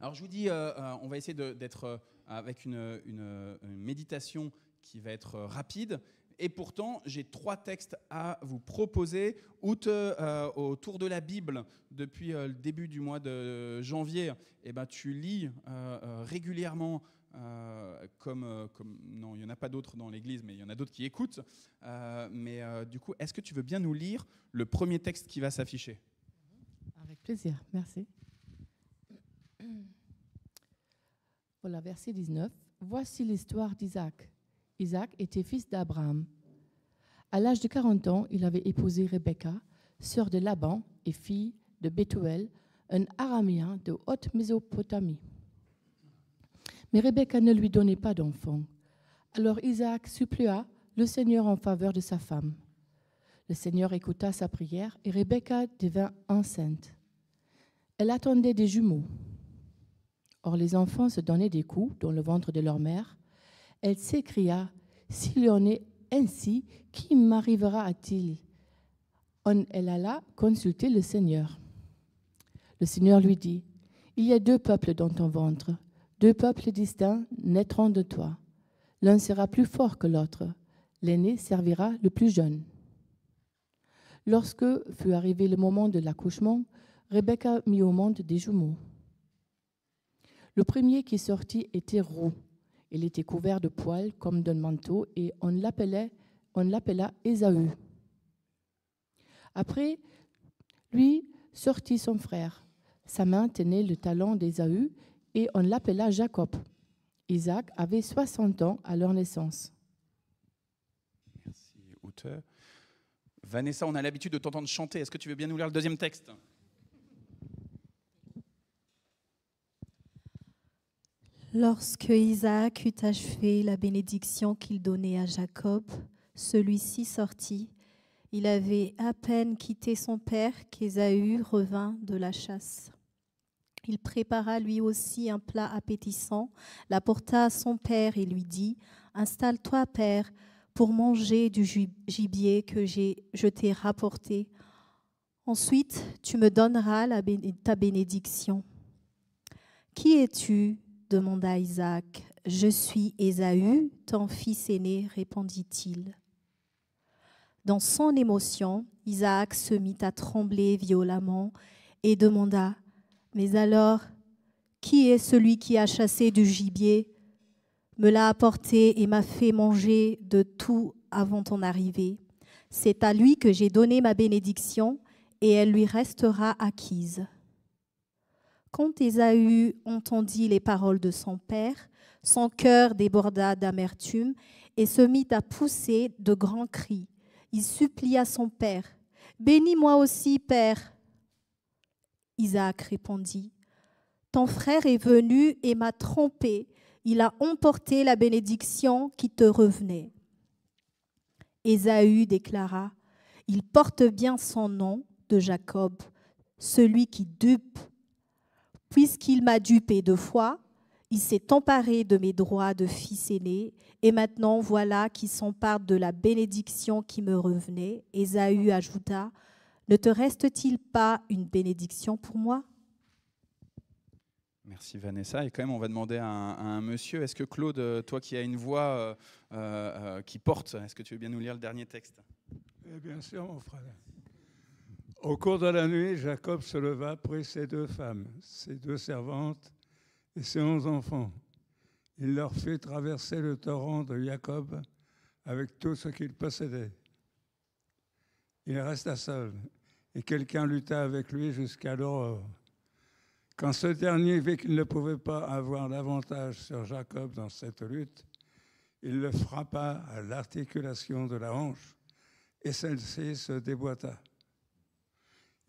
Alors je vous dis, euh, euh, on va essayer d'être euh, avec une, méditation qui va être rapide. Et pourtant, j'ai trois textes à vous proposer. autour de la Bible, depuis le début du mois de janvier, et eh ben, tu lis régulièrement, comme, comme, Non, il n'y en a pas d'autres dans l'Église, mais il y en a d'autres qui écoutent. mais du coup, est-ce que tu veux bien nous lire le premier texte qui va s'afficher Avec plaisir, merci. Mm. Voilà, verset 19. Voici l'histoire d'Isaac. Isaac était fils d'Abraham. À l'âge de 40 ans, il avait épousé Rebecca, sœur de Laban et fille de Bethuel, un araméen de haute Mésopotamie. Mais Rebecca ne lui donnait pas d'enfant. Alors Isaac supplia le Seigneur en faveur de sa femme. Le Seigneur écouta sa prière et Rebecca devint enceinte. Elle attendait des jumeaux. Or les enfants se donnaient des coups dans le ventre de leur mère. Elle s'écria, S'il y en est ainsi, qui m'arrivera-t-il Elle alla consulter le Seigneur. Le Seigneur lui dit, Il y a deux peuples dans ton ventre, deux peuples distincts naîtront de toi. L'un sera plus fort que l'autre, l'aîné servira le plus jeune. Lorsque fut arrivé le moment de l'accouchement, Rebecca mit au monde des jumeaux. Le premier qui sortit était roux. Il était couvert de poils comme d'un manteau et on l'appelait, on l'appela Esaü. Après lui sortit son frère. Sa main tenait le talon d'Esaü et on l'appela Jacob. Isaac avait 60 ans à leur naissance. Merci, auteur. Vanessa, on a l'habitude de t'entendre chanter. Est-ce que tu veux bien nous lire le deuxième texte Lorsque Isaac eut achevé la bénédiction qu'il donnait à Jacob, celui-ci sortit. Il avait à peine quitté son père qu'Ésaü revint de la chasse. Il prépara lui aussi un plat appétissant, l'apporta à son père et lui dit Installe-toi, père, pour manger du gibier que je t'ai rapporté. Ensuite, tu me donneras ta bénédiction. Qui es-tu demanda Isaac. Je suis Ésaü, ton fils aîné, répondit-il. Dans son émotion, Isaac se mit à trembler violemment et demanda Mais alors, qui est celui qui a chassé du gibier, me l'a apporté et m'a fait manger de tout avant ton arrivée C'est à lui que j'ai donné ma bénédiction et elle lui restera acquise. Quand Ésaü entendit les paroles de son père, son cœur déborda d'amertume et se mit à pousser de grands cris. Il supplia son père Bénis-moi aussi, père. Isaac répondit Ton frère est venu et m'a trompé. Il a emporté la bénédiction qui te revenait. Ésaü déclara Il porte bien son nom de Jacob, celui qui dupe Puisqu'il m'a dupé deux fois, il s'est emparé de mes droits de fils aîné, et maintenant voilà qu'il s'empare de la bénédiction qui me revenait. Ésaü ajouta, Ne te reste-t-il pas une bénédiction pour moi Merci Vanessa. Et quand même, on va demander à un, monsieur, est-ce que Claude, toi qui as une voix euh, euh, euh, qui porte, est-ce que tu veux bien nous lire le dernier texte eh Bien sûr, mon frère. Au cours de la nuit, Jacob se leva, prit ses deux femmes, ses deux servantes et ses onze enfants. Il leur fit traverser le torrent de Jacob avec tout ce qu'il possédait. Il resta seul, et quelqu'un lutta avec lui jusqu'à l'aurore. Quand ce dernier vit qu'il ne pouvait pas avoir davantage sur Jacob dans cette lutte, il le frappa à l'articulation de la hanche, et celle-ci se déboîta.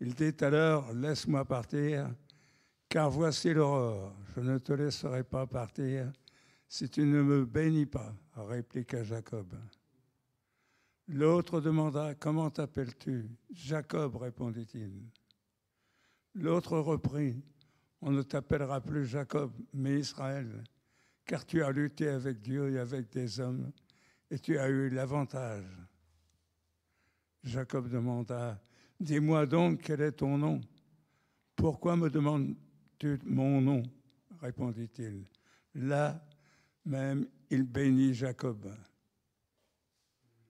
Il dit alors, laisse-moi partir, car voici l'aurore, je ne te laisserai pas partir si tu ne me bénis pas, répliqua Jacob. L'autre demanda, comment t'appelles-tu Jacob, répondit-il. L'autre reprit, on ne t'appellera plus Jacob, mais Israël, car tu as lutté avec Dieu et avec des hommes, et tu as eu l'avantage. Jacob demanda, Dis-moi donc quel est ton nom Pourquoi me demandes-tu mon nom répondit-il. Là même, il bénit Jacob.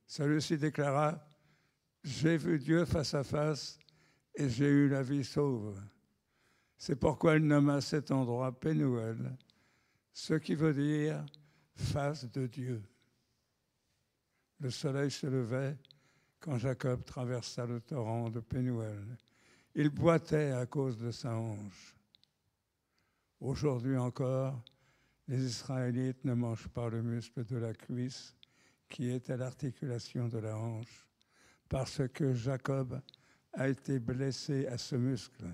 Celui-ci déclara, J'ai vu Dieu face à face et j'ai eu la vie sauve. C'est pourquoi il nomma cet endroit Pénuel, ce qui veut dire face de Dieu. Le soleil se levait quand Jacob traversa le torrent de Pénuel. Il boitait à cause de sa hanche. Aujourd'hui encore, les Israélites ne mangent pas le muscle de la cuisse qui est à l'articulation de la hanche, parce que Jacob a été blessé à ce muscle.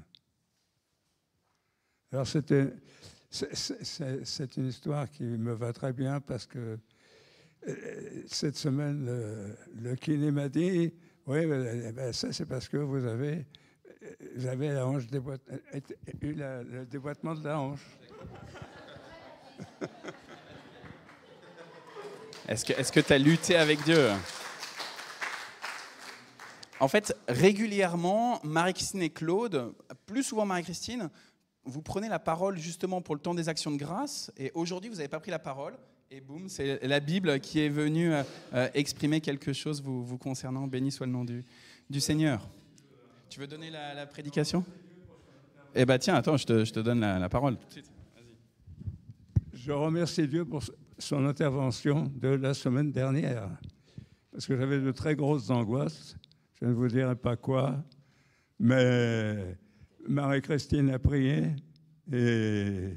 Alors c'est une histoire qui me va très bien parce que euh, cette semaine, le, kiné m'a dit Oui, ben, eh ben, ça, c'est parce que vous avez, euh, vous avez la hanche euh, eu le déboîtement de la hanche. Est-ce que tu as lutté avec Dieu En fait, régulièrement, Marie-Christine et Claude, plus souvent Marie-Christine, vous prenez la parole justement pour le temps des actions de grâce. Et aujourd'hui, vous n'avez pas pris la parole. Et boum, c'est la Bible qui est venue euh, euh, exprimer quelque chose vous, concernant. Béni soit le nom du, du Seigneur. Tu veux donner la, prédication Eh bien tiens, attends, je te, donne la, parole Je remercie Dieu pour son intervention de la semaine dernière, parce que j'avais de très grosses angoisses. Je ne vous dirai pas quoi, mais Marie-Christine a prié et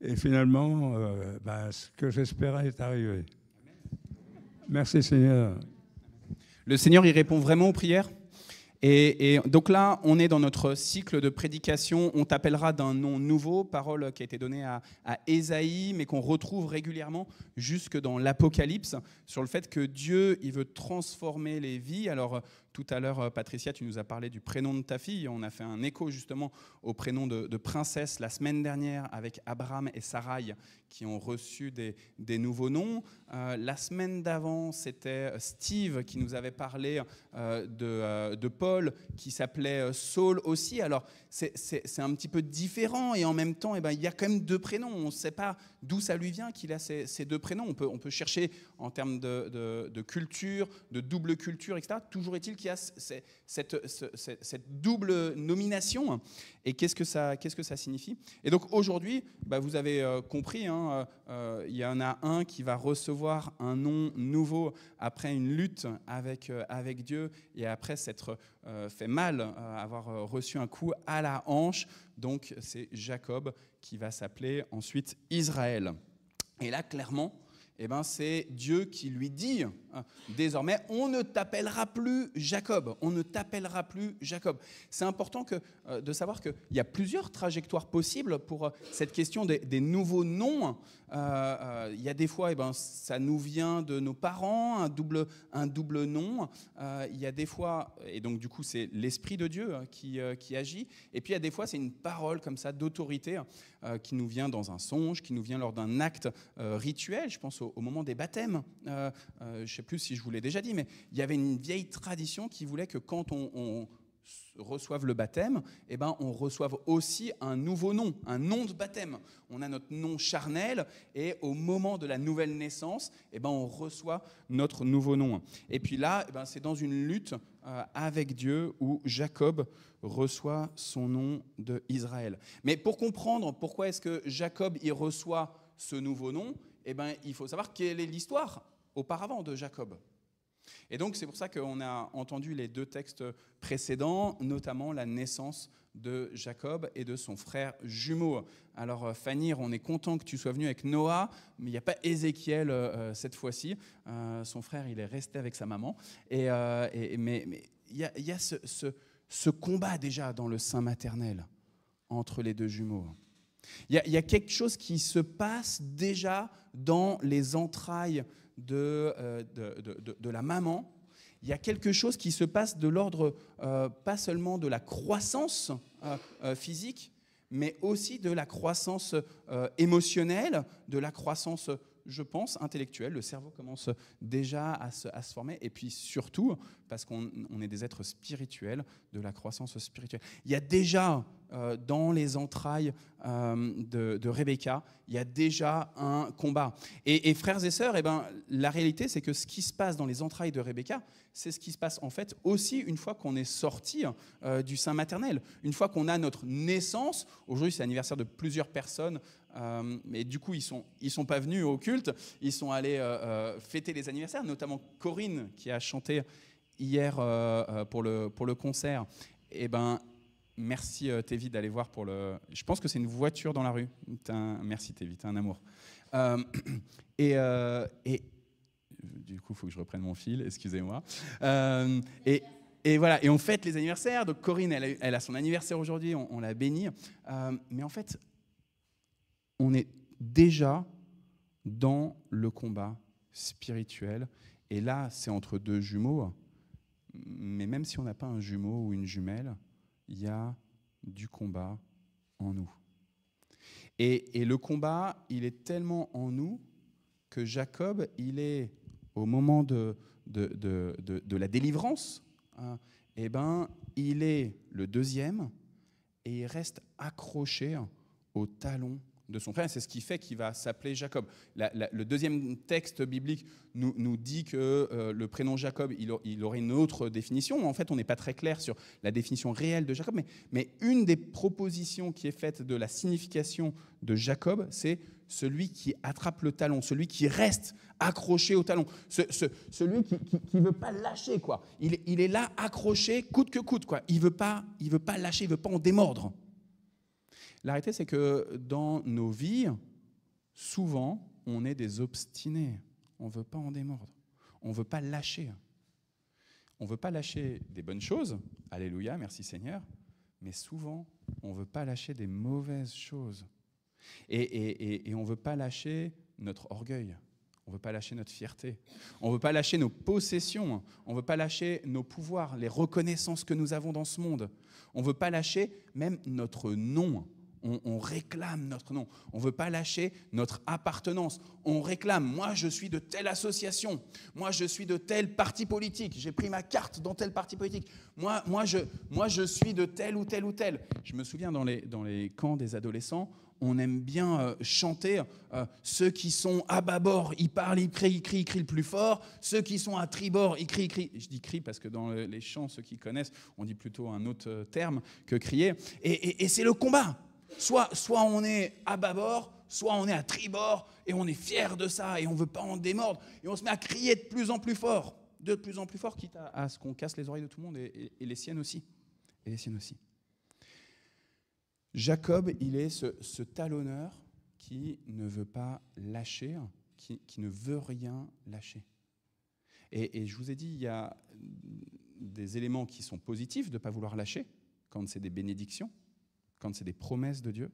et finalement, euh, ben, ce que j'espérais est arrivé. Merci Seigneur. Le Seigneur, il répond vraiment aux prières. Et, donc là, on est dans notre cycle de prédication. On t'appellera d'un nom nouveau, parole qui a été donnée à, à Ésaïe, mais qu'on retrouve régulièrement jusque dans l'Apocalypse, sur le fait que Dieu, il veut transformer les vies. Alors, tout à l'heure, euh, Patricia, tu nous as parlé du prénom de ta fille. On a fait un écho justement au prénom de, princesse la semaine dernière avec Abraham et Sarai qui ont reçu des, des nouveaux noms. Euh, la semaine d'avant, c'était euh, Steve qui nous avait parlé de, Paul qui s'appelait Saul aussi. Alors c'est un petit peu différent et en même temps, eh ben, il y a quand même deux prénoms. On ne sait pas d'où ça lui vient qu'il a ces, deux prénoms. On peut, on peut chercher en termes de, de culture, de double culture, etc. Toujours est-il qu'il cette, double nomination et qu'est-ce que ça, qu'est-ce que ça signifie. Et donc aujourd'hui, bah, vous avez euh, compris, hein, euh, euh, il y en a un qui va recevoir un nom nouveau après une lutte avec, avec Dieu et après s'être fait mal, avoir reçu un coup à la hanche. Donc c'est Jacob qui va s'appeler ensuite Israël. Et là, clairement, eh ben, c'est Dieu qui lui dit Hein. désormais, on ne t'appellera plus Jacob. On ne t'appellera plus Jacob. C'est important euh, de savoir qu'il y a plusieurs trajectoires possibles pour euh, cette question des, nouveaux noms. Euh, il y a des fois, eh ben, ça nous vient de nos parents, un double, un double nom. il y a des fois, et donc du coup, c'est l'Esprit de Dieu hein, qui, qui, agit. Et puis il y a des fois, c'est une parole comme ça d'autorité hein, qui nous vient dans un songe, qui nous vient lors d'un acte rituel. Je pense au, au moment des baptêmes. Je sais plus si je vous l'ai déjà dit, mais il y avait une vieille tradition qui voulait que quand on, on reçoive le baptême, eh ben, on reçoive aussi un nouveau nom, un nom de baptême. On a notre nom charnel et au moment de la nouvelle naissance, eh ben, on reçoit notre nouveau nom. Et puis là, eh ben, c'est dans une lutte euh, avec Dieu où Jacob reçoit son nom de Israël. Mais pour comprendre pourquoi est-ce que Jacob y reçoit ce nouveau nom, eh ben, il faut savoir quelle est l'histoire auparavant de Jacob. Et donc c'est pour ça qu'on a entendu les deux textes précédents, notamment la naissance de Jacob et de son frère jumeau. Alors euh, Fanny, on est content que tu sois venu avec Noah, mais il n'y a pas Ézéchiel euh, euh, cette fois-ci. son frère, il est resté avec sa maman. Et, mais il y a, ce, ce, combat déjà dans le sein maternel entre les deux jumeaux. Il y, a quelque chose qui se passe déjà dans les entrailles euh, de, de, la maman, il y a quelque chose qui se passe de l'ordre euh, pas seulement de la croissance euh, physique, mais aussi de la croissance émotionnelle, de la croissance, je pense, intellectuelle. Le cerveau commence déjà à se, à se former, et puis surtout, parce qu'on est des êtres spirituels, de la croissance spirituelle. Il y a déjà euh, dans les entrailles euh, de, Rebecca, il y a déjà un combat. Et, frères et sœurs, et eh ben, la réalité, c'est que ce qui se passe dans les entrailles de Rebecca, c'est ce qui se passe en fait aussi une fois qu'on est sorti euh, du sein maternel, une fois qu'on a notre naissance. Aujourd'hui, c'est l'anniversaire de plusieurs personnes mais du coup, ils ne sont, ils sont pas venus au culte, ils sont allés fêter les anniversaires, notamment Corinne, qui a chanté hier pour, le, pour le concert. Et eh ben, Merci euh, d'aller voir pour le. Je pense que c'est une voiture dans la rue. Merci Tévi, t'es un amour. Euh, euh, et, du coup, il faut que je reprenne mon fil, excusez-moi. Euh, et, voilà, et on fête les anniversaires. Donc Corinne, elle a, son anniversaire aujourd'hui, on, l'a bénie. mais en fait, on est déjà dans le combat spirituel. Et là, c'est entre deux jumeaux. Mais même si on n'a pas un jumeau ou une jumelle, il y a du combat en nous. Et, le combat, il est tellement en nous que Jacob, il est au moment de, de, la délivrance, hein, eh ben, il est le deuxième et il reste accroché au talon de son frère. C'est ce qui fait qu'il va s'appeler Jacob. le deuxième texte biblique nous, nous dit que euh, le prénom Jacob, il, aurait une autre définition. En fait, on n'est pas très clair sur la définition réelle de Jacob. Mais, mais une des propositions qui est faite de la signification de Jacob, c'est celui qui attrape le talon, celui qui reste accroché au talon, celui qui ne veut pas lâcher. quoi. Il, est là accroché coûte que coûte. Quoi. Il ne veut, pas, il veut pas lâcher, il ne veut pas en démordre. La réalité, c'est que dans nos vies, souvent, on est des obstinés. On ne veut pas en démordre. On ne veut pas lâcher. On ne veut pas lâcher des bonnes choses. Alléluia, merci Seigneur. Mais souvent, on ne veut pas lâcher des mauvaises choses. Et, on ne veut pas lâcher notre orgueil. On ne veut pas lâcher notre fierté. On ne veut pas lâcher nos possessions. On ne veut pas lâcher nos pouvoirs, les reconnaissances que nous avons dans ce monde. On ne veut pas lâcher même notre nom. On, réclame notre nom. On ne veut pas lâcher notre appartenance. On réclame, moi je suis de telle association, moi je suis de tel parti politique, j'ai pris ma carte dans tel parti politique, moi, moi, je, moi je suis de tel ou tel ou tel. Je me souviens dans les, dans les camps des adolescents, on aime bien euh, chanter euh, ceux qui sont à bâbord, ils parlent, ils crient, ils crient, ils crient le plus fort, ceux qui sont à tribord, ils crient, ils crient. Je dis crie parce que dans les chants, ceux qui connaissent, on dit plutôt un autre euh, terme que crier. et c'est le combat. Soit, on est à bâbord, soit on est à tribord, et on est fier de ça, et on ne veut pas en démordre, et on se met à crier de plus en plus fort, de plus en plus fort, quitte à, ce qu'on casse les oreilles de tout le monde, et, les siennes aussi. Et les siennes aussi. Jacob, il est ce, talonneur qui ne veut pas lâcher, qui, ne veut rien lâcher. et, je vous ai dit, il y a des éléments qui sont positifs de ne pas vouloir lâcher, quand c'est des bénédictions, quand c'est des promesses de Dieu,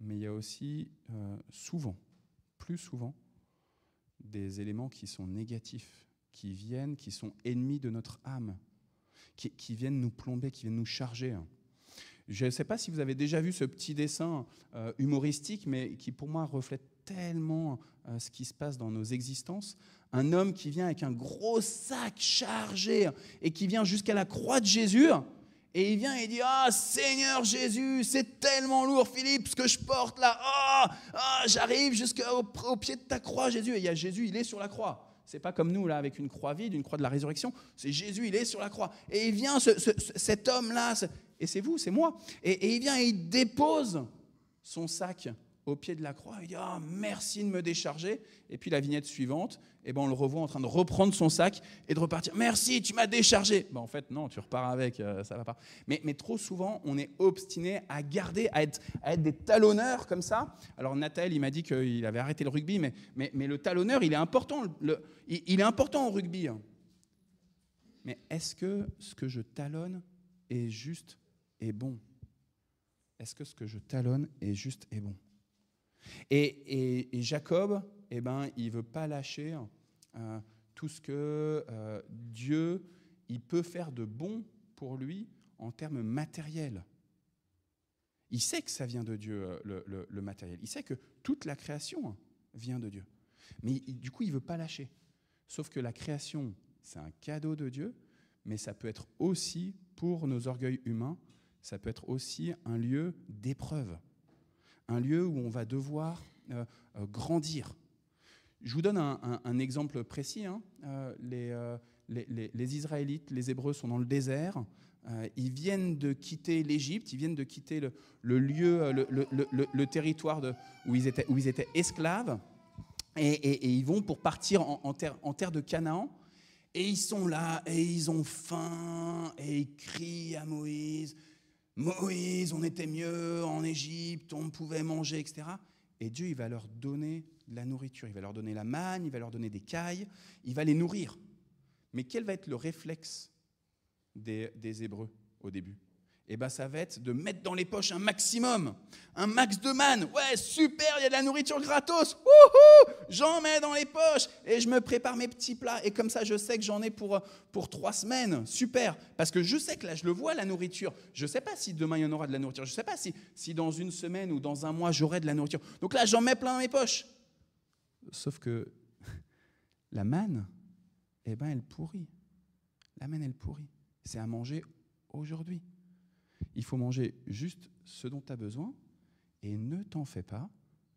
mais il y a aussi euh, souvent, plus souvent, des éléments qui sont négatifs, qui viennent, qui sont ennemis de notre âme, qui, viennent nous plomber, qui viennent nous charger. Je ne sais pas si vous avez déjà vu ce petit dessin euh, humoristique, mais qui pour moi reflète tellement euh, ce qui se passe dans nos existences. Un homme qui vient avec un gros sac chargé et qui vient jusqu'à la croix de Jésus et il vient et il dit, ah Seigneur Jésus, c'est tellement lourd Philippe ce que je porte là. Ah, oh, j'arrive jusqu'au au pied de ta croix Jésus. Et il y a Jésus, il est sur la croix. C'est pas comme nous là avec une croix vide, une croix de la résurrection. C'est Jésus, il est sur la croix. Et il vient, cet homme là, et c'est vous, c'est moi. Et, et il vient et il dépose son sac au pied de la croix, il dit ah, merci de me décharger. Et puis la vignette suivante, eh ben, on le revoit en train de reprendre son sac et de repartir Merci, tu m'as déchargé. Ben, en fait, non, tu repars avec, ça euh, ça va pas. Mais, trop souvent, on est obstiné à garder, à être, à être des talonneurs comme ça. Alors, Nathalie, il m'a dit qu'il avait arrêté le rugby, mais, mais, le talonneur, il est important, il, il est important au rugby. Hein. Mais est-ce que ce que je talonne est juste et bon Est-ce que ce que je talonne est juste et bon et, Jacob, eh ben, il ne veut pas lâcher hein, tout ce que euh, Dieu il peut faire de bon pour lui en termes matériels. Il sait que ça vient de Dieu, euh, le, matériel. Il sait que toute la création hein, vient de Dieu. Mais du coup, il ne veut pas lâcher. Sauf que la création, c'est un cadeau de Dieu, mais ça peut être aussi, pour nos orgueils humains, ça peut être aussi un lieu d'épreuve un lieu où on va devoir euh, euh, grandir. Je vous donne un, exemple précis. Hein. Euh, les, Israélites, les Hébreux sont dans le désert. ils viennent de quitter l'Égypte, ils viennent de quitter le, lieu, le, territoire où, ils étaient, esclaves. Et, ils vont pour partir en terre de Canaan. Et ils sont là, et ils ont faim, et ils crient à Moïse, Moïse, on était mieux en Égypte, on pouvait manger, etc. Et Dieu, il va leur donner de la nourriture, il va leur donner la manne, il va leur donner des cailles, il va les nourrir. Mais quel va être le réflexe des, des Hébreux au début et eh ben, ça va être de mettre dans les poches un maximum, un max de manne. Ouais, super, il y a de la nourriture gratos. J'en mets dans les poches et je me prépare mes petits plats. Et comme ça, je sais que j'en ai pour, pour trois semaines. Super. Parce que je sais que là, je le vois, la nourriture. Je ne sais pas si demain, il y en aura de la nourriture. Je ne sais pas si, si dans une semaine ou dans un mois, j'aurai de la nourriture. Donc là, j'en mets plein dans mes poches. Sauf que la manne, eh ben, elle pourrit. La manne, elle pourrit. C'est à manger aujourd'hui. Il faut manger juste ce dont tu as besoin et ne t'en fais pas.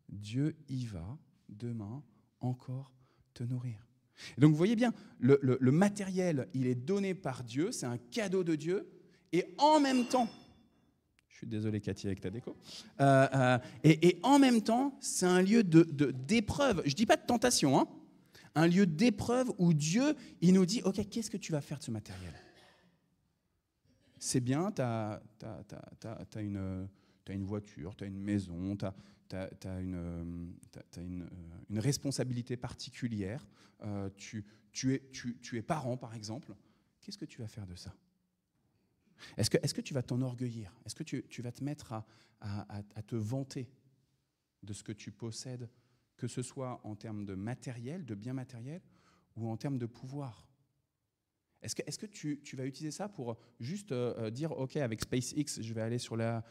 Dieu y va demain encore te nourrir. donc vous voyez bien, le, matériel, il est donné par Dieu, c'est un cadeau de Dieu, et en même temps, je suis désolé Cathy avec ta déco, euh, euh, et, en même temps, c'est un lieu d'épreuve, de, je ne dis pas de tentation, hein. un lieu d'épreuve où Dieu, il nous dit, ok, qu'est-ce que tu vas faire de ce matériel c'est bien, tu as, une voiture, tu as une maison, tu as, euh, euh, une, responsabilité particulière, euh, tu, es, tu, es, parent par exemple. Qu'est-ce que tu vas faire de ça Est-ce que, tu vas t'enorgueillir Est-ce que tu, vas te mettre à, à te vanter de ce que tu possèdes, que ce soit en termes de matériel, de bien matériel, ou en termes de pouvoir est-ce que, tu, vas utiliser ça pour juste euh, euh, dire, OK, avec SpaceX, je vais aller sur la,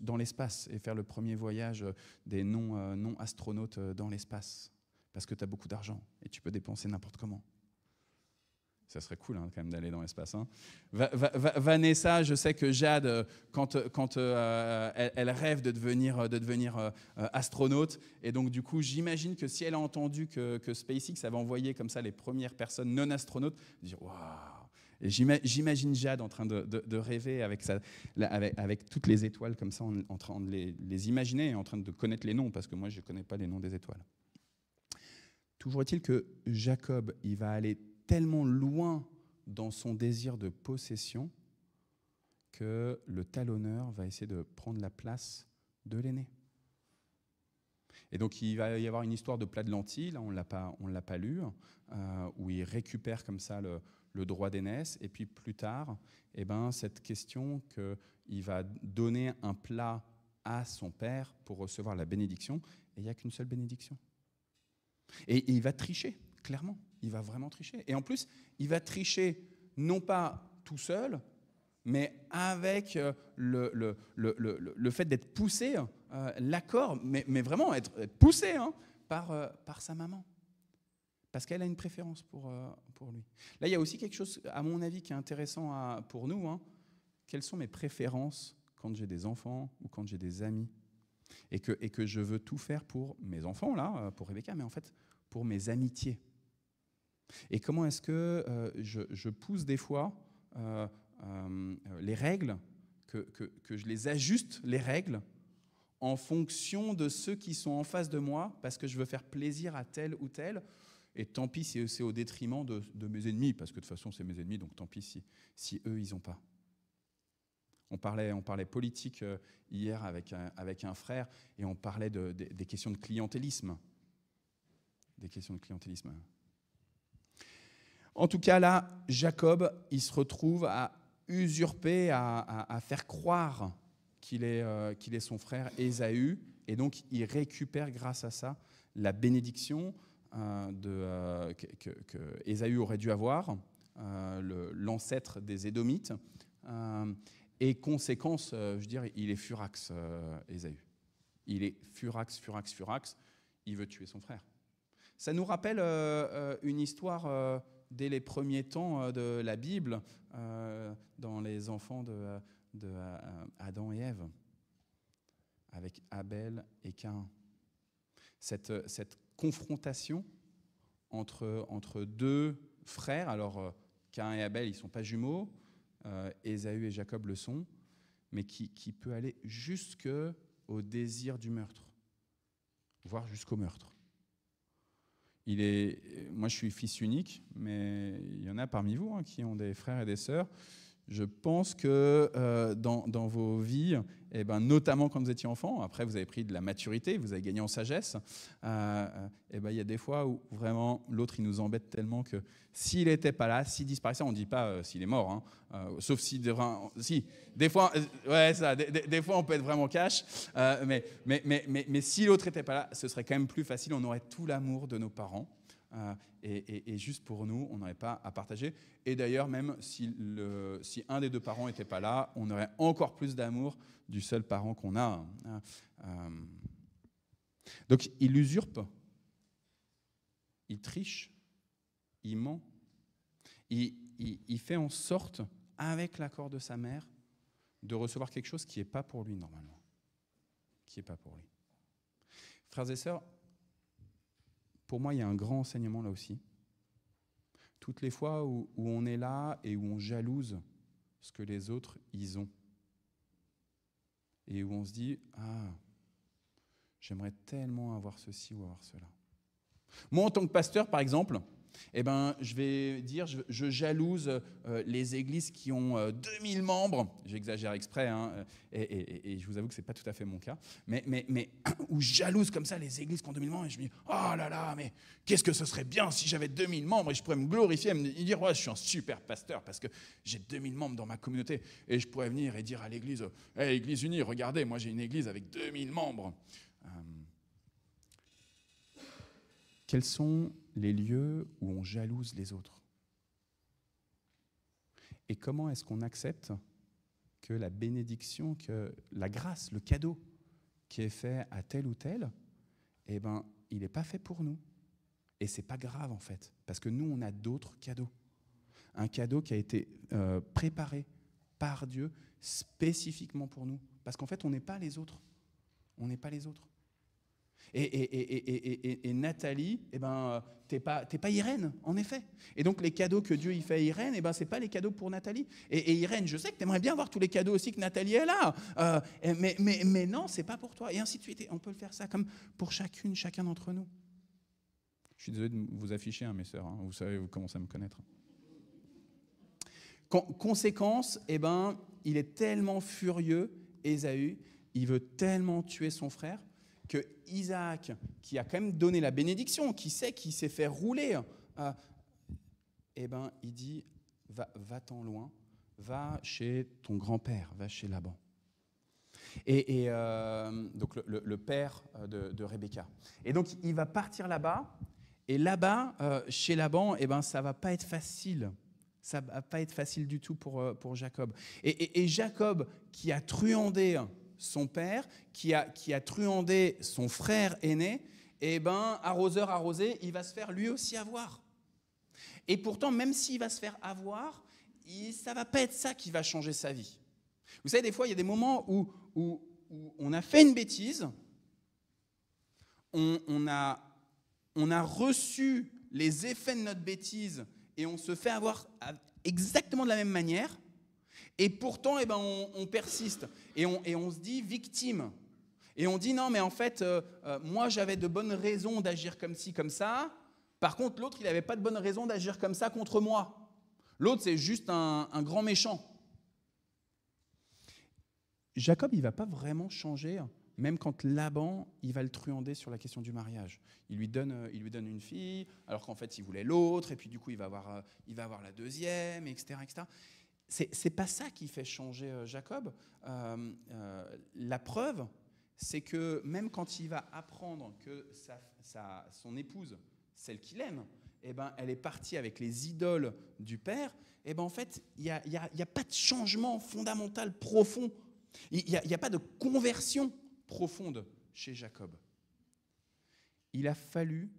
dans l'espace et faire le premier voyage des non-astronautes euh, dans l'espace Parce que tu as beaucoup d'argent et tu peux dépenser n'importe comment. Ça serait cool hein, quand même d'aller dans l'espace. Hein. Vanessa, je sais que Jade, euh, quand, euh, quand euh, elle, rêve de devenir, de devenir astronaute, et donc du coup, j'imagine que si elle a entendu que, que, SpaceX avait envoyé comme ça les premières personnes non astronautes, dire waouh. J'imagine Jade en train de, rêver avec, avec, toutes les étoiles comme ça, en, train de les, imaginer en train de connaître les noms, parce que moi, je ne connais pas les noms des étoiles. Toujours est-il que Jacob, il va aller tellement loin dans son désir de possession que le talonneur va essayer de prendre la place de l'aîné. Et donc il va y avoir une histoire de plat de lentilles, on ne l'a pas lu, euh, où il récupère comme ça le, droit d'aînesse, et puis plus tard, eh ben, cette question qu'il va donner un plat à son père pour recevoir la bénédiction, et il n'y a qu'une seule bénédiction. et il va tricher clairement. Il va vraiment tricher. Et en plus, il va tricher non pas tout seul, mais avec euh, le, le, fait d'être poussé, euh, l'accord, mais, vraiment être, poussé hein, par, euh, par sa maman. Parce qu'elle a une préférence pour, pour lui. Là, il y a aussi quelque chose, à mon avis, qui est intéressant pour nous. Hein. Quelles sont mes préférences quand j'ai des enfants ou quand j'ai des amis et que, et que je veux tout faire pour mes enfants, là, pour Rebecca, mais en fait, pour mes amitiés. Et comment est-ce que euh, je, pousse des fois euh, euh, les règles, que, je les ajuste, les règles, en fonction de ceux qui sont en face de moi, parce que je veux faire plaisir à tel ou tel. Et tant pis si c'est au détriment de, mes ennemis, parce que de toute façon, c'est mes ennemis, donc tant pis si, eux, ils n'ont pas. On parlait, on parlait politique hier avec un, avec un frère, et on parlait des questions de clientélisme. Des questions de clientélisme. En tout cas, là, Jacob, il se retrouve à usurper, à, faire croire euh, qu'il est, son frère Ésaü. Et donc, il récupère grâce à ça la bénédiction euh, euh que, Ésaü aurait dû avoir, euh, l'ancêtre des Édomites. et conséquence, je dirais, il est furax, Ésaü. Il est furax, furax, furax. Il veut tuer son frère. Ça nous rappelle une histoire dès les premiers temps euh, de la Bible euh, dans les enfants de, euh, Adam et Ève, avec Abel et Cain. Cette, confrontation entre, deux frères, alors Cain et Abel, ils ne sont pas jumeaux, Ésaü et Jacob le sont, mais qui, qui peut aller jusque au désir du meurtre, voire jusqu'au meurtre. Il est, moi, je suis fils unique, mais il y en a parmi vous hein, qui ont des frères et des sœurs je pense que euh, dans, dans, vos vies, et eh ben, notamment quand vous étiez enfant, après vous avez pris de la maturité, vous avez gagné en sagesse, euh, eh ben, il y a des fois où vraiment l'autre il nous embête tellement que s'il n'était pas là, s'il disparaissait, on ne dit pas euh, s'il est mort, hein, sauf si, des fois, ouais, ça, des, fois on peut être vraiment cash, mais, mais, mais, mais si l'autre n'était pas là, ce serait quand même plus facile, on aurait tout l'amour de nos parents. Euh, et, juste pour nous, on n'aurait pas à partager. Et d'ailleurs, même si, le, si, un des deux parents n'était pas là, on aurait encore plus d'amour du seul parent qu'on a. Euh, donc il usurpe, il triche, il ment, il, il fait en sorte, avec l'accord de sa mère, de recevoir quelque chose qui n'est pas pour lui normalement, qui n'est pas pour lui. Frères et sœurs, pour moi, il y a un grand enseignement là aussi. Toutes les fois où, on est là et où on jalouse ce que les autres, ils ont. Et où on se dit, ah, j'aimerais tellement avoir ceci ou avoir cela. Moi, en tant que pasteur, par exemple, eh ben, je vais dire, je, jalouse euh, les églises qui ont 2000 euh, membres, j'exagère exprès, hein, euh, et, je vous avoue que ce n'est pas tout à fait mon cas, mais, mais, mais où jalouse comme ça les églises qui ont 2000 membres, et je me dis, oh là là, mais qu'est-ce que ce serait bien si j'avais 2000 membres, et je pourrais me glorifier, et dire, ouais, je suis un super pasteur, parce que j'ai 2000 membres dans ma communauté, et je pourrais venir et dire à l'église, hé, église unie, regardez, moi j'ai une église avec 2000 membres. quels sont les lieux où on jalouse les autres Et comment est-ce qu'on accepte que la bénédiction, que la grâce, le cadeau qui est fait à tel ou tel, eh ben, il n'est pas fait pour nous. Et c'est pas grave en fait, parce que nous, on a d'autres cadeaux. Un cadeau qui a été euh, préparé par Dieu spécifiquement pour nous, parce qu'en fait, on n'est pas les autres. On n'est pas les autres. Et, et, et, et Nathalie, eh ben, euh, t'es pas, Irène, en effet. Et donc les cadeaux que Dieu y fait à Irène, eh ben, c'est pas les cadeaux pour Nathalie. Et, Irène, je sais que t'aimerais bien voir tous les cadeaux aussi que Nathalie est euh, là, mais, mais, mais non, c'est pas pour toi. Et ainsi de suite. on peut le faire ça comme pour chacune, chacun d'entre nous. Je suis désolé de vous afficher, hein, mes sœurs. Hein. vous savez, vous commencez à me connaître. conséquence, eh ben, il est tellement furieux, Esaü il veut tellement tuer son frère que Isaac, qui a quand même donné la bénédiction, qui sait qu'il s'est fait rouler, euh, eh ben, il dit va-t'en loin, va chez ton grand-père, va chez Laban. Et, euh, donc le, père euh, de, Rebecca. Et donc il va partir là-bas. Et là-bas, chez Laban, eh ben, ça va pas être facile. Ça va pas être facile du tout pour, pour Jacob. et Jacob, qui a truandé son père, qui a, truandé son frère aîné, et eh ben, arroseur arrosé, il va se faire lui aussi avoir. Et pourtant, même s'il va se faire avoir, il, ça va pas être ça qui va changer sa vie. Vous savez, des fois, il y a des moments où, on a fait une bêtise, on a reçu les effets de notre bêtise et on se fait avoir exactement de la même manière. Et pourtant, eh ben, on, persiste et on, et on, se dit victime. Et on dit non, mais en fait, euh, euh, moi j'avais de bonnes raisons d'agir comme ci, comme ça. Par contre, l'autre, il n'avait pas de bonnes raisons d'agir comme ça contre moi. L'autre, c'est juste un, grand méchant. Jacob, il va pas vraiment changer, hein, même quand Laban, il va le truander sur la question du mariage. Il lui donne, euh, il lui donne une fille, alors qu'en fait, il voulait l'autre, et puis du coup, il va avoir, il va avoir la deuxième, etc., etc c'est pas ça qui fait changer euh, Jacob. Euh, euh, la preuve, c'est que même quand il va apprendre que sa, son épouse, celle qu'il aime, eh ben, elle est partie avec les idoles du père, eh ben, en fait, il n'y a, pas de changement fondamental profond. Il n'y a, pas de conversion profonde chez Jacob. Il a fallu,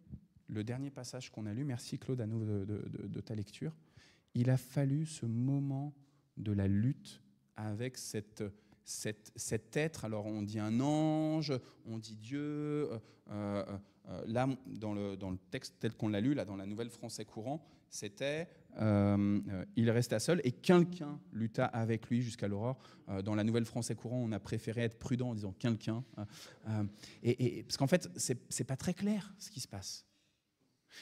le dernier passage qu'on a lu, merci Claude à nous de ta lecture, il a fallu ce moment de la lutte avec cet être. Alors on dit un ange, on dit Dieu. Euh, euh, euh, là, dans le, texte tel qu'on l'a lu, là, dans la Nouvelle Français courant, c'était il resta seul et quelqu'un lutta avec lui jusqu'à l'aurore. dans la Nouvelle Français courant, on a préféré être prudent en disant quelqu'un. Et, parce qu'en fait, ce n'est pas très clair ce qui se passe.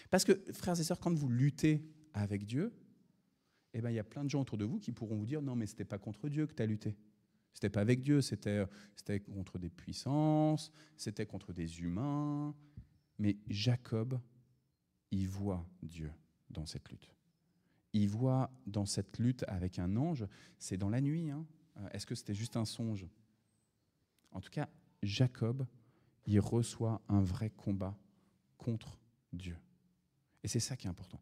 Parce que, frères et sœurs, quand vous luttez avec Dieu, eh ben, il y a plein de gens autour de vous qui pourront vous dire non, mais ce n'était pas contre Dieu que tu as lutté. C'était pas avec Dieu, c'était contre des puissances, c'était contre des humains. Mais Jacob, il voit Dieu dans cette lutte. Il voit dans cette lutte avec un ange, c'est dans la nuit. Hein. Euh, est-ce que c'était juste un songe En tout cas, Jacob, il reçoit un vrai combat contre Dieu. Et c'est ça qui est important.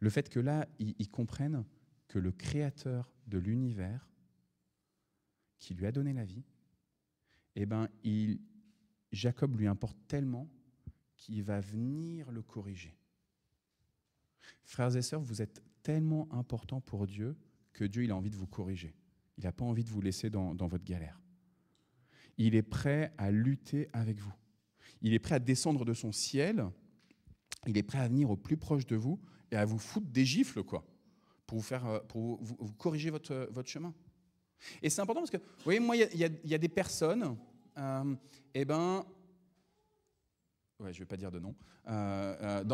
Le fait que là, ils, comprennent que le créateur de l'univers, qui lui a donné la vie, eh ben, il, Jacob lui importe tellement qu'il va venir le corriger. Frères et sœurs, vous êtes tellement importants pour Dieu que Dieu il a envie de vous corriger. Il n'a pas envie de vous laisser dans votre galère. Il est prêt à lutter avec vous. Il est prêt à descendre de son ciel. Il est prêt à venir au plus proche de vous et à vous foutre des gifles, quoi, pour vous, faire, euh, pour vous, corriger votre, euh, votre chemin. Et c'est important parce que, vous voyez, moi, il y, a des personnes, euh, eh ben, je ne vais pas dire de nom,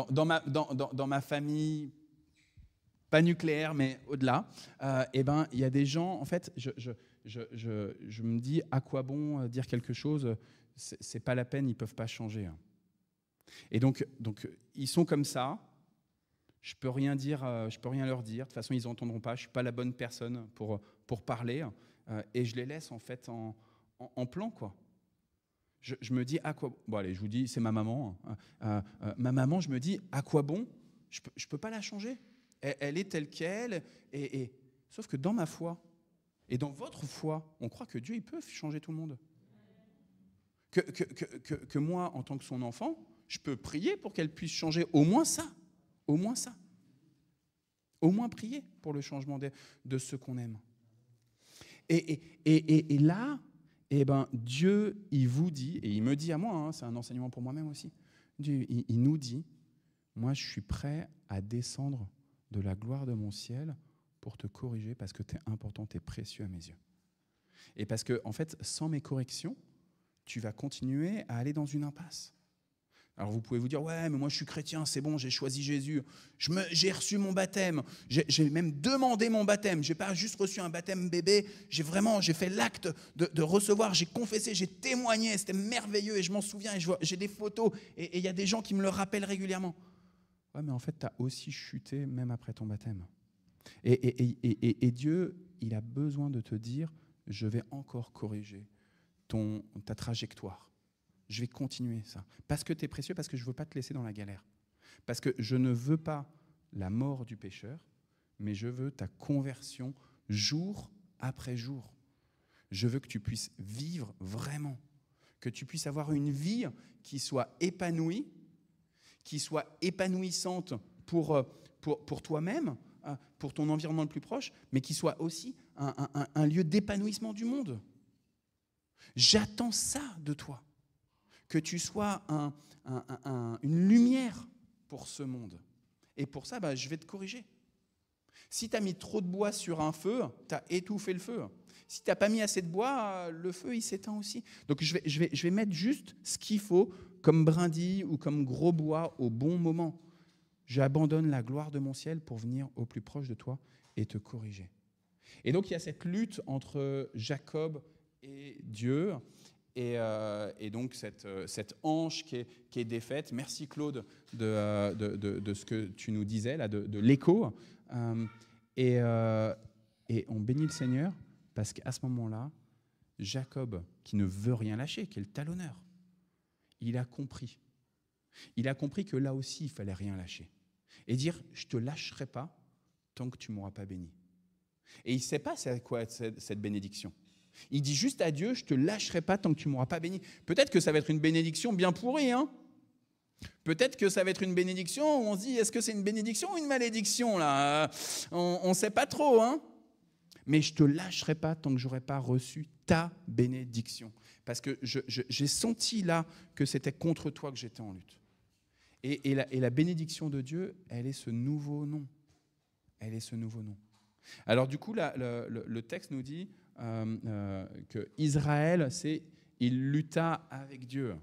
dans, ma, dans, ma, famille, pas nucléaire, mais au-delà, eh ben, il y a des gens, en fait, je, me dis, à quoi bon dire quelque chose C'est pas la peine, ils peuvent pas changer. Hein. Et donc, donc, ils sont comme ça, je peux rien dire, euh, je peux rien leur dire. De toute façon, ils n'entendront pas. Je suis pas la bonne personne pour pour parler. Euh, et je les laisse en fait en, en, plan quoi. Je, me dis à quoi bon allez, je vous dis c'est ma maman. Hein. Euh, ma maman, je me dis à quoi bon Je peux peux pas la changer. Elle, est telle qu'elle. Et, et, sauf que dans ma foi et dans votre foi, on croit que Dieu il peut changer tout le monde. que, que, que, que moi, en tant que son enfant, je peux prier pour qu'elle puisse changer au moins ça. Au moins ça. Au moins prier pour le changement de, de ce qu'on aime. Et, et, et, et là, eh ben, Dieu, il vous dit, et il me dit à moi, hein, c'est un enseignement pour moi-même aussi, Dieu, il, nous dit, moi je suis prêt à descendre de la gloire de mon ciel pour te corriger parce que tu es important, tu es précieux à mes yeux. Et parce que, en fait, sans mes corrections, tu vas continuer à aller dans une impasse. Alors vous pouvez vous dire, ouais, mais moi je suis chrétien, c'est bon, j'ai choisi Jésus, j'ai reçu mon baptême, j'ai même demandé mon baptême, j'ai pas juste reçu un baptême bébé, j'ai vraiment, j'ai fait l'acte de, de, recevoir, j'ai confessé, j'ai témoigné, c'était merveilleux et je m'en souviens et j'ai des photos et il y a des gens qui me le rappellent régulièrement. Ouais, mais en fait, tu as aussi chuté même après ton baptême. Et, et, et, et, Dieu, il a besoin de te dire, je vais encore corriger ton, ta trajectoire je vais continuer ça. Parce que tu es précieux, parce que je ne veux pas te laisser dans la galère. Parce que je ne veux pas la mort du pécheur, mais je veux ta conversion jour après jour. Je veux que tu puisses vivre vraiment, que tu puisses avoir une vie qui soit épanouie, qui soit épanouissante pour, euh, pour, pour toi-même, hein, pour ton environnement le plus proche, mais qui soit aussi un lieu d'épanouissement du monde. J'attends ça de toi que tu sois une lumière pour ce monde. Et pour ça, bah, je vais te corriger. Si tu as mis trop de bois sur un feu, tu as étouffé le feu. Si tu n'as pas mis assez de bois, le feu, il s'éteint aussi. Donc je vais, je vais mettre juste ce qu'il faut comme brindille ou comme gros bois au bon moment. J'abandonne la gloire de mon ciel pour venir au plus proche de toi et te corriger. Et donc il y a cette lutte entre Jacob et Dieu. Euh, et, donc cette, euh, cette hanche qui est, défaite. Merci Claude euh, de, de, ce que tu nous disais, là, de, l'écho. et, et, on bénit le Seigneur parce qu'à ce moment-là, Jacob, qui ne veut rien lâcher, qui est le talonneur, il a compris. Il a compris que là aussi, il fallait rien lâcher. Et dire, je te lâcherai pas tant que tu m'auras pas béni. Et il ne sait pas c'est quoi cette bénédiction. Il dit juste à Dieu, je te lâcherai pas tant que tu m'auras pas béni. Peut-être que ça va être une bénédiction bien pourrie, hein Peut-être que ça va être une bénédiction où on se dit, est-ce que c'est une bénédiction ou une malédiction là euh, On ne sait pas trop, hein Mais je te lâcherai pas tant que j'aurai pas reçu ta bénédiction. Parce que j'ai senti là que c'était contre toi que j'étais en lutte. Et, et la bénédiction de Dieu, elle est ce nouveau nom. Elle est ce nouveau nom. Alors du coup, le, texte nous dit qu'Israël, euh, euh, que Israël, c'est il lutta avec Dieu.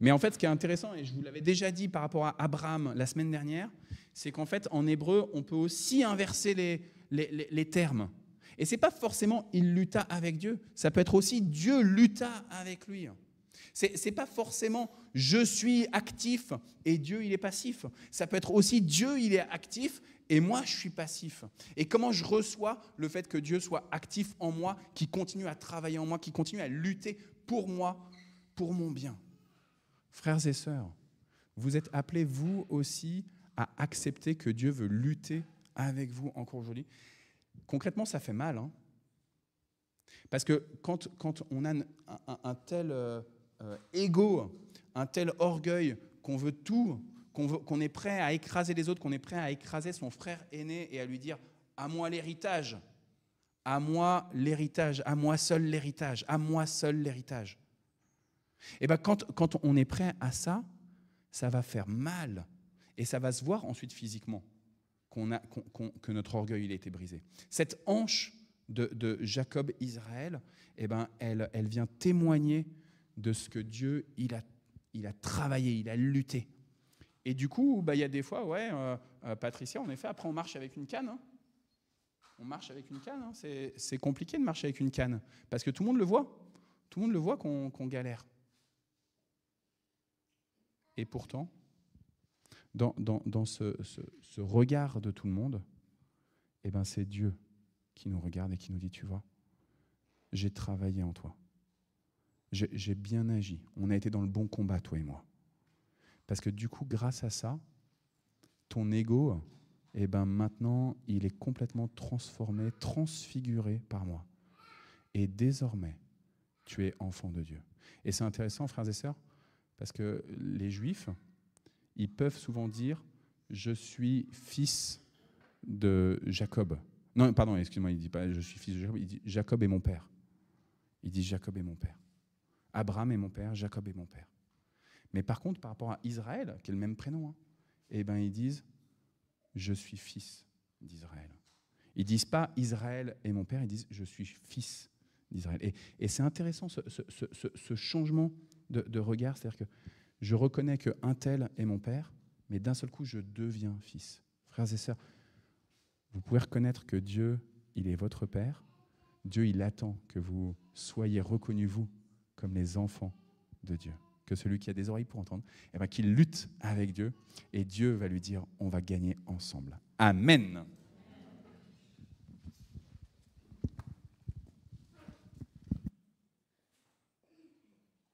Mais en fait, ce qui est intéressant, et je vous l'avais déjà dit par rapport à Abraham la semaine dernière, c'est qu'en fait, en hébreu, on peut aussi inverser les, termes. Et c'est pas forcément il lutta avec Dieu, ça peut être aussi Dieu lutta avec lui. C'est n'est pas forcément je suis actif et Dieu il est passif. Ça peut être aussi Dieu il est actif et moi je suis passif. Et comment je reçois le fait que Dieu soit actif en moi, qui continue à travailler en moi, qui continue à lutter pour moi, pour mon bien. Frères et sœurs, vous êtes appelés vous aussi à accepter que Dieu veut lutter avec vous encore aujourd'hui. Concrètement, ça fait mal. Hein. Parce que quand, quand, on a un, tel euh, euh, ego, un tel orgueil qu'on veut tout qu'on est prêt à écraser les autres, qu'on est prêt à écraser son frère aîné et à lui dire à moi l'héritage, à moi l'héritage, à moi seul l'héritage, à moi seul l'héritage. Et eh bien quand, quand on est prêt à ça, ça va faire mal et ça va se voir ensuite physiquement qu'on a, que notre orgueil il a été brisé. Cette hanche de, Jacob Israël, eh ben, elle, elle vient témoigner de ce que Dieu il a, il a travaillé, il a lutté et du coup, bah, il y a des fois, ouais, euh, euh, Patricia, en effet, après on marche avec une canne. Hein. On marche avec une canne, hein. c'est compliqué de marcher avec une canne, parce que tout le monde le voit. Tout le monde le voit qu'on galère. Et pourtant, dans, ce, regard de tout le monde, eh ben c'est Dieu qui nous regarde et qui nous dit, tu vois, j'ai travaillé en toi. J'ai bien agi. On a été dans le bon combat, toi et moi. Parce que du coup, grâce à ça, ton ego, eh ben maintenant, il est complètement transformé, transfiguré par moi. Et désormais, tu es enfant de Dieu. Et c'est intéressant, frères et sœurs, parce que les juifs, ils peuvent souvent dire Je suis fils de Jacob. Non, pardon, excuse-moi, il ne dit pas Je suis fils de Jacob, il dit Jacob est mon père. Il dit Jacob est mon père. Abraham est mon père, Jacob est mon père. Mais par contre, par rapport à Israël, qui est le même prénom, hein, eh ben, ils disent Je suis fils d'Israël. Ils disent pas Israël est mon père, ils disent Je suis fils d'Israël. Et, c'est intéressant ce, changement de, regard, c'est-à-dire que je reconnais que tel est mon père, mais d'un seul coup, je deviens fils. Frères et sœurs, vous pouvez reconnaître que Dieu, il est votre père. Dieu, il attend que vous soyez reconnus, vous, comme les enfants de Dieu que celui qui a des oreilles pour entendre, eh ben, qu'il lutte avec Dieu et Dieu va lui dire on va gagner ensemble. Amen.